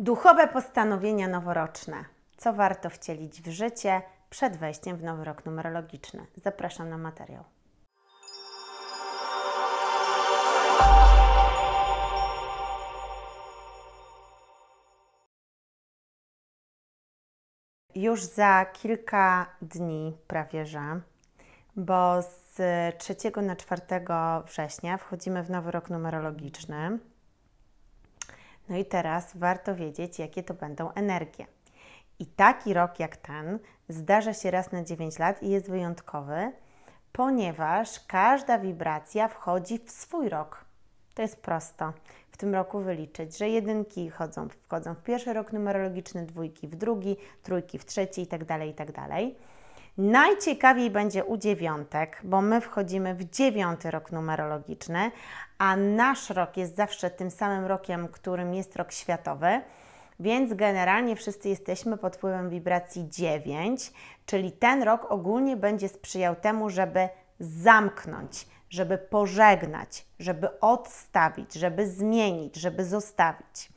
Duchowe postanowienia noworoczne. Co warto wcielić w życie przed wejściem w nowy rok numerologiczny? Zapraszam na materiał. Już za kilka dni prawie że, bo z 3 na 4 września wchodzimy w nowy rok numerologiczny. No i teraz warto wiedzieć, jakie to będą energie. I taki rok jak ten zdarza się raz na 9 lat i jest wyjątkowy, ponieważ każda wibracja wchodzi w swój rok. To jest prosto w tym roku wyliczyć, że jedynki chodzą, wchodzą w pierwszy rok numerologiczny, dwójki w drugi, trójki w trzeci itd. Tak itd. Tak Najciekawiej będzie u dziewiątek, bo my wchodzimy w dziewiąty rok numerologiczny, a nasz rok jest zawsze tym samym rokiem, którym jest rok światowy. Więc generalnie wszyscy jesteśmy pod wpływem wibracji 9, czyli ten rok ogólnie będzie sprzyjał temu, żeby zamknąć, żeby pożegnać, żeby odstawić, żeby zmienić, żeby zostawić.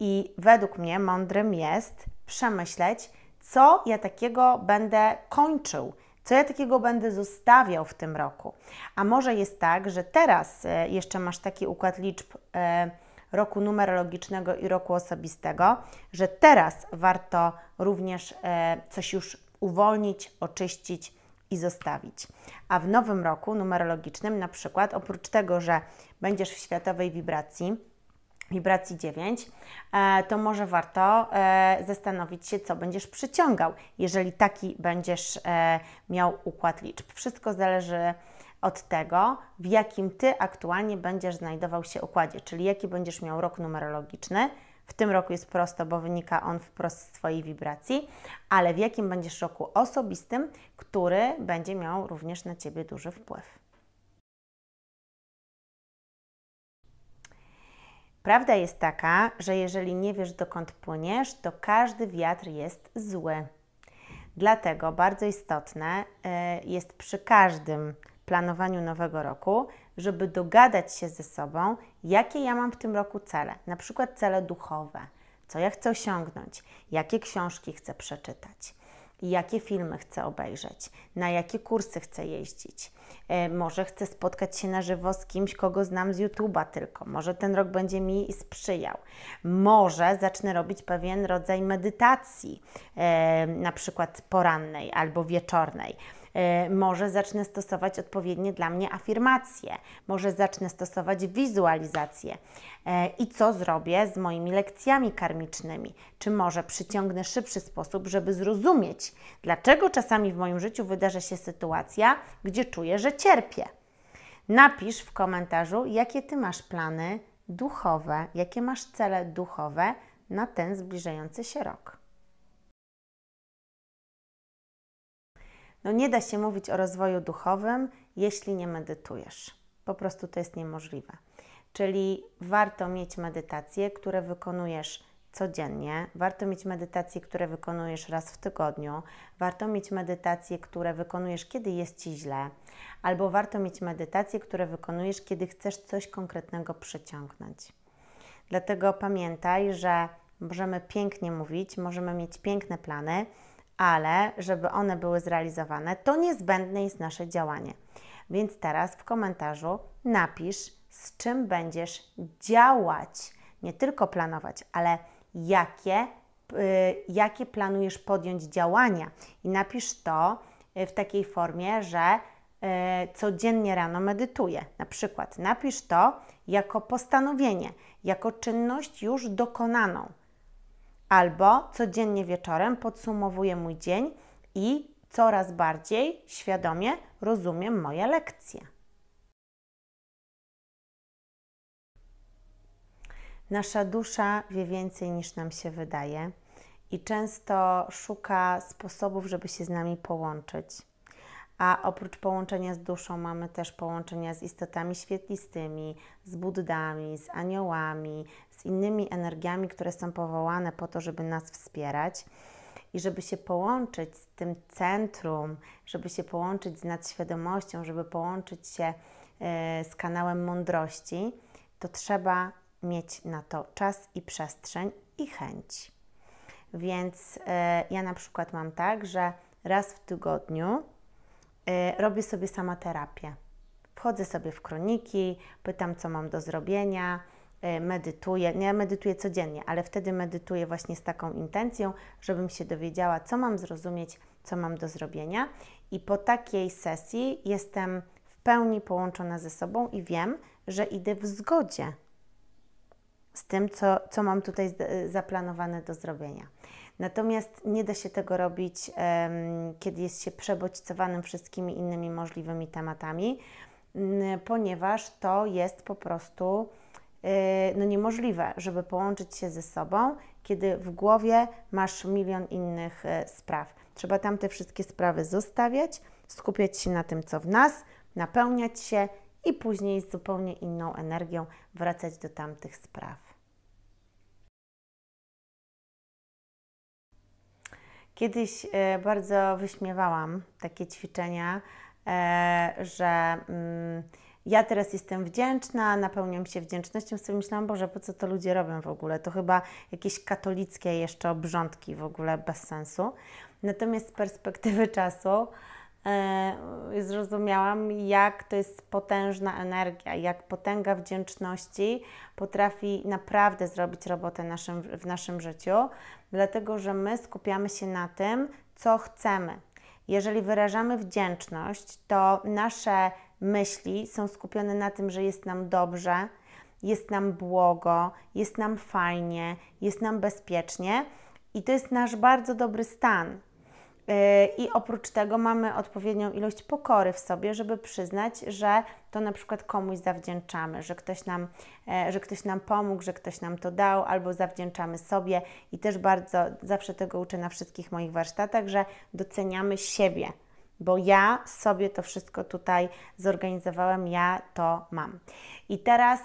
I według mnie mądrym jest przemyśleć, co ja takiego będę kończył, co ja takiego będę zostawiał w tym roku? A może jest tak, że teraz e, jeszcze masz taki układ liczb e, roku numerologicznego i roku osobistego, że teraz warto również e, coś już uwolnić, oczyścić i zostawić. A w nowym roku numerologicznym, na przykład, oprócz tego, że będziesz w światowej wibracji, wibracji 9, e, to może warto e, zastanowić się, co będziesz przyciągał, jeżeli taki będziesz e, miał układ liczb. Wszystko zależy od tego, w jakim ty aktualnie będziesz znajdował się układzie, czyli jaki będziesz miał rok numerologiczny. W tym roku jest prosto, bo wynika on wprost z Twojej wibracji, ale w jakim będziesz roku osobistym, który będzie miał również na Ciebie duży wpływ. Prawda jest taka, że jeżeli nie wiesz dokąd płyniesz, to każdy wiatr jest zły. Dlatego bardzo istotne e, jest przy każdym planowaniu nowego roku, żeby dogadać się ze sobą, jakie ja mam w tym roku cele, na przykład cele duchowe, co ja chcę osiągnąć, jakie książki chcę przeczytać jakie filmy chcę obejrzeć, na jakie kursy chcę jeździć. E, może chcę spotkać się na żywo z kimś, kogo znam z YouTube'a tylko. Może ten rok będzie mi sprzyjał. Może zacznę robić pewien rodzaj medytacji, e, na przykład porannej albo wieczornej E, może zacznę stosować odpowiednie dla mnie afirmacje, może zacznę stosować wizualizacje. I co zrobię z moimi lekcjami karmicznymi? Czy może przyciągnę szybszy sposób, żeby zrozumieć, dlaczego czasami w moim życiu wydarza się sytuacja, gdzie czuję, że cierpię? Napisz w komentarzu, jakie ty masz plany duchowe, jakie masz cele duchowe na ten zbliżający się rok. No nie da się mówić o rozwoju duchowym, jeśli nie medytujesz. Po prostu to jest niemożliwe. Czyli warto mieć medytacje, które wykonujesz codziennie, warto mieć medytacje, które wykonujesz raz w tygodniu, warto mieć medytacje, które wykonujesz, kiedy jest ci źle, albo warto mieć medytacje, które wykonujesz, kiedy chcesz coś konkretnego przyciągnąć. Dlatego pamiętaj, że możemy pięknie mówić, możemy mieć piękne plany, ale żeby one były zrealizowane, to niezbędne jest nasze działanie. Więc teraz w komentarzu napisz, z czym będziesz działać, nie tylko planować, ale jakie, y, jakie planujesz podjąć działania. I napisz to y, w takiej formie, że y, codziennie rano medytuję. Na przykład napisz to jako postanowienie, jako czynność już dokonaną albo codziennie wieczorem podsumowuję mój dzień i coraz bardziej świadomie rozumiem moje lekcje. Nasza dusza wie więcej niż nam się wydaje i często szuka sposobów, żeby się z nami połączyć. A oprócz połączenia z duszą mamy też połączenia z istotami świetlistymi, z buddami, z aniołami, z innymi energiami, które są powołane po to, żeby nas wspierać. I żeby się połączyć z tym centrum, żeby się połączyć z nadświadomością, żeby połączyć się e, z kanałem mądrości, to trzeba mieć na to czas i przestrzeń i chęć. Więc e, ja na przykład mam tak, że raz w tygodniu E, robię sobie sama terapię. Wchodzę sobie w kroniki, pytam, co mam do zrobienia, e, medytuję. Nie, ja medytuję codziennie, ale wtedy medytuję właśnie z taką intencją, żebym się dowiedziała, co mam zrozumieć, co mam do zrobienia. I po takiej sesji jestem w pełni połączona ze sobą i wiem, że idę w zgodzie z tym, co, co mam tutaj y, zaplanowane do zrobienia. Natomiast nie da się tego robić, kiedy jest się przebodźcowanym wszystkimi innymi możliwymi tematami, ponieważ to jest po prostu y, no niemożliwe, żeby połączyć się ze sobą, kiedy w głowie masz milion innych y, spraw. Trzeba tam te wszystkie sprawy zostawiać, skupiać się na tym, co w nas, napełniać się i później z zupełnie inną energią wracać do tamtych spraw. Kiedyś e, bardzo wyśmiewałam takie ćwiczenia, e, że mm, ja teraz jestem wdzięczna, napełniam się wdzięcznością, sobie myślałam, Boże, po co to ludzie robią w ogóle? To chyba jakieś katolickie jeszcze obrządki w ogóle bez sensu. Natomiast z perspektywy czasu E, zrozumiałam, jak to jest potężna energia, jak potęga wdzięczności potrafi naprawdę zrobić robotę naszym, w naszym życiu, dlatego że my skupiamy się na tym, co chcemy. Jeżeli wyrażamy wdzięczność, to nasze myśli są skupione na tym, że jest nam dobrze, jest nam błogo, jest nam fajnie, jest nam bezpiecznie i to jest nasz bardzo dobry stan i oprócz tego mamy odpowiednią ilość pokory w sobie, żeby przyznać, że to na przykład komuś zawdzięczamy, że ktoś nam, e, że ktoś nam pomógł, że ktoś nam to dał, albo zawdzięczamy sobie. I też bardzo zawsze tego uczę na wszystkich moich warsztatach, że doceniamy siebie, bo ja sobie to wszystko tutaj zorganizowałem, ja to mam. I teraz.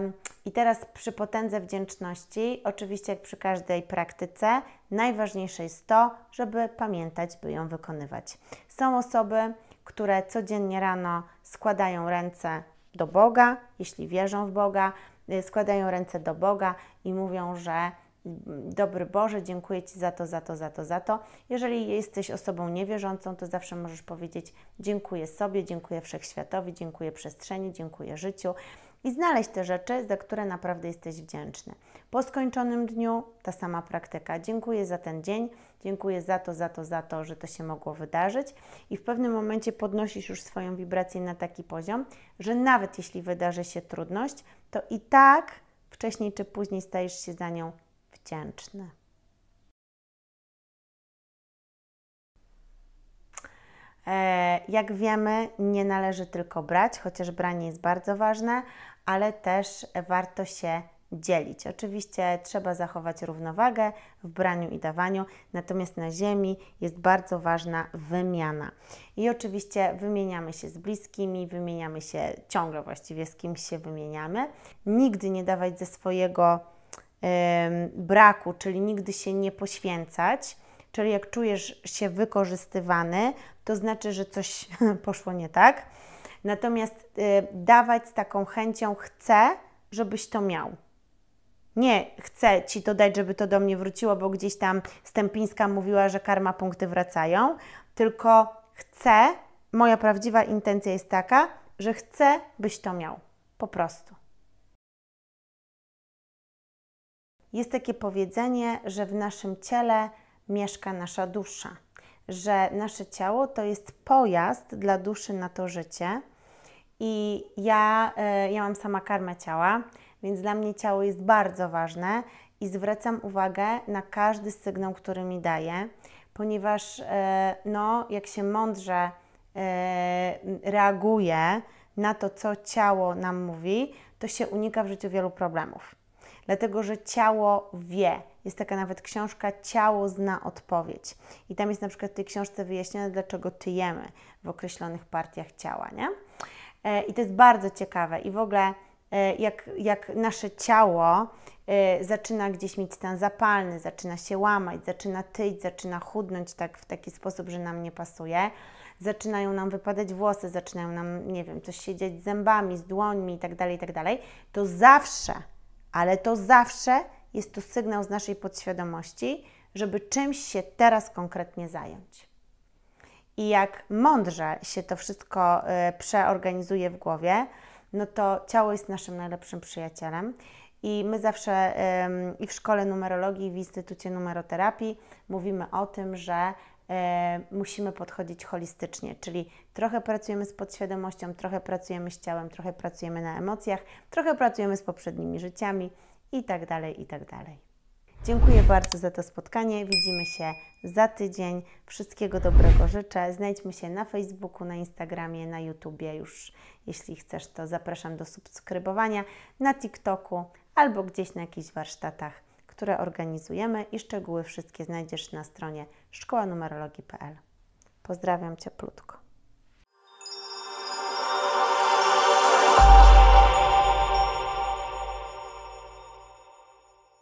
Yy, i teraz przy potędze wdzięczności, oczywiście jak przy każdej praktyce, najważniejsze jest to, żeby pamiętać, by ją wykonywać. Są osoby, które codziennie rano składają ręce do Boga, jeśli wierzą w Boga, y, składają ręce do Boga i mówią, że mm, dobry Boże, dziękuję Ci za to, za to, za to, za to. Jeżeli jesteś osobą niewierzącą, to zawsze możesz powiedzieć dziękuję sobie, dziękuję wszechświatowi, dziękuję przestrzeni, dziękuję życiu i znaleźć te rzeczy, za które naprawdę jesteś wdzięczny. Po skończonym dniu ta sama praktyka. Dziękuję za ten dzień, dziękuję za to, za to, za to, że to się mogło wydarzyć i w pewnym momencie podnosisz już swoją wibrację na taki poziom, że nawet jeśli wydarzy się trudność, to i tak wcześniej czy później stajesz się za nią wdzięczny. E, jak wiemy, nie należy tylko brać, chociaż branie jest bardzo ważne, ale też warto się dzielić. Oczywiście trzeba zachować równowagę w braniu i dawaniu, natomiast na ziemi jest bardzo ważna wymiana. I oczywiście wymieniamy się z bliskimi, wymieniamy się ciągle właściwie z kimś się wymieniamy. Nigdy nie dawać ze swojego yy, braku, czyli nigdy się nie poświęcać Czyli jak czujesz się wykorzystywany, to znaczy, że coś poszło nie tak. Natomiast y, dawać z taką chęcią chcę, żebyś to miał. Nie chcę ci to dać, żeby to do mnie wróciło, bo gdzieś tam Stępińska mówiła, że karma punkty wracają, tylko chcę, moja prawdziwa intencja jest taka, że chcę, byś to miał. Po prostu. Jest takie powiedzenie, że w naszym ciele mieszka nasza dusza, że nasze ciało to jest pojazd dla duszy na to życie. I ja, e, ja mam sama karmę ciała, więc dla mnie ciało jest bardzo ważne i zwracam uwagę na każdy sygnał, który mi daje, ponieważ e, no, jak się mądrze e, reaguje na to, co ciało nam mówi, to się unika w życiu wielu problemów dlatego że ciało wie. Jest taka nawet książka Ciało zna odpowiedź. I tam jest na przykład w tej książce wyjaśnione, dlaczego tyjemy w określonych partiach ciała, nie? E, I to jest bardzo ciekawe. I w ogóle e, jak, jak nasze ciało e, zaczyna gdzieś mieć stan zapalny, zaczyna się łamać, zaczyna tyć, zaczyna chudnąć tak, w taki sposób, że nam nie pasuje, zaczynają nam wypadać włosy, zaczynają nam, nie wiem, coś się dziać z zębami, z dłońmi itd., tak itd., tak to zawsze ale to zawsze jest to sygnał z naszej podświadomości, żeby czymś się teraz konkretnie zająć. I jak mądrze się to wszystko y, przeorganizuje w głowie, no to ciało jest naszym najlepszym przyjacielem. I my zawsze i w szkole numerologii, i w Instytucie Numeroterapii mówimy o tym, że E, musimy podchodzić holistycznie, czyli trochę pracujemy z podświadomością, trochę pracujemy z ciałem, trochę pracujemy na emocjach, trochę pracujemy z poprzednimi życiami i tak dalej, i tak dalej. Dziękuję bardzo za to spotkanie. Widzimy się za tydzień. Wszystkiego dobrego życzę. Znajdźmy się na Facebooku, na Instagramie, na YouTubie już. Jeśli chcesz, to zapraszam do subskrybowania na TikToku albo gdzieś na jakichś warsztatach które organizujemy i szczegóły wszystkie znajdziesz na stronie szkołanumerologii.pl. Pozdrawiam Cię plutko.